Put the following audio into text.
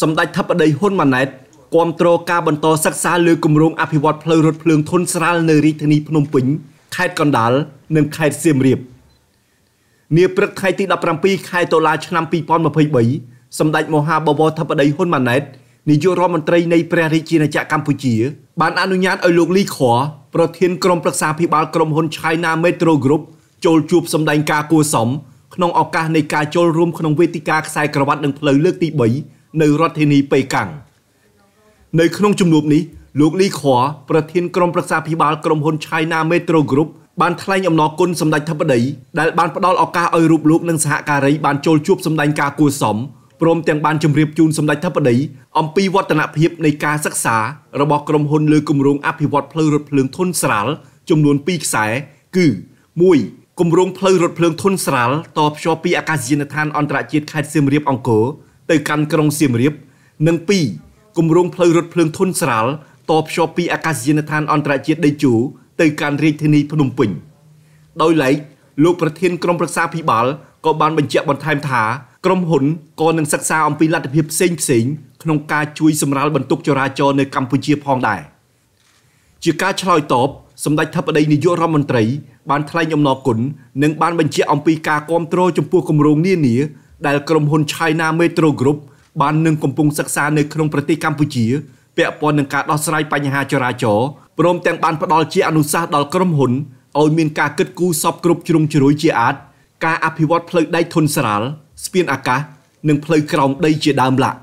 សម្ដេចធិបតីហ៊ុនម៉ាណែតគាំទ្រការបន្តសិក្សាលើគម្រោងអភិវឌ្ឍផ្លូវរថភ្លើងធុនស្រាលនៅរាជធានីភ្នំពេញខេត្តកណ្ដាលនិងខេត្តសៀមរាបនាព្រឹកថ្ងៃទី17ខែតុលាឆ្នាំ2023សម្ដេចមហាបវរធិបតីហ៊ុនម៉ាណែតនាយករដ្ឋមន្ត្រីនៃព្រះរាជាណាចក្រកម្ពុជា បានអនុញ្ញាតឲ្យលោកលីខွာប្រធានក្រុមប្រឹក្សាភិបាលក្រុមហ៊ុន China Metro Group ចូលជួបសម្ដែងការគួសមក្នុងឱកាសនៃការចូលរួមក្នុងវេទិកាខ្សែក្រវ៉ាត់និងផ្លូវលើកទី3នៅរដ្ឋធានីប៉េកាំងនៅក្នុងជំនួបនេះលោកលីខွာប្រធាន ក្រុមប្រឹក្សាភិបាលក្រុមហ៊ុន China Metro Group បានថ្លែងអំណរគុណសម្ដេចធិបតីដែលបានផ្ដល់ឱកាសឲ្យរូបលោកនិងសហការីបានចូលជួបសម្ដែងការគួរសមព្រមទាំងបានជម្រាបជូនសម្ដេចធិបតី អំពីវឌ្ឍនភាពនៃការសិក្សារបស់ក្រុមហ៊ុនលើគម្រោងអភិវឌ្ឍផ្លូវរថភ្លើងធុនស្រាលចំនួន2ខ្សែគឺ1គម្រោងផ្លូវរថភ្លើងធុនស្រាលតភ្ជាប់ពីអាកាសយានដ្ឋានអន្តរជាតិខេត្តសៀមរាប អង្គរទៅកាន់ក្រុងសៀមរាប និង2គម្រោងផ្លូវរថភ្លើងធុនស្រាលតភ្ជាប់ពីអាកាសយានដ្ឋានអន្តរជាតិដេជោទៅកាន់រាជធានីភ្នំពេញ ដោយឡែកលោកប្រធានក្រុមប្រឹក្សាភិបាលក៏បានបញ្ជាក់បន្ថែមថាក្រុមហ៊ុនក៏នឹងសិក្សាអំពីលទ្ធភាពផ្សេងផ្សេងក្នុងការជួយសម្រាលបន្ទុកចរាចរណ៍នៅកម្ពុជាផងដែរជាការឆ្លើយតបសម្ដេចធិបតីនាយករដ្ឋមន្ត្រី បានថ្លែងអំណរគុណនិងបានបញ្ជាក់អំពីការគាំទ្រចំពោះគម្រោងនានាដែលក្រុមហ៊ុន China Metro Group បាននឹងកំពុងសិក្សានៅក្នុងប្រទេសកម្ពុជាពាក់ព័ន្ធនឹងការដោះស្រាយបញ្ហាចរាចរណ៍ព្រមទាំងបានផ្ដល់ជាអនុសាសន៍ដល់ក្រុមហ៊ុនឲ្យមានការគិតគូរសពគ្រប់ជ្រុងជ្រោយជាអាចការអភិវឌ្ឍផ្លូវដែកធនស្រាលស្ពានអាកាសនិងផ្លូវក្រោមដី ជាដើមឡាក់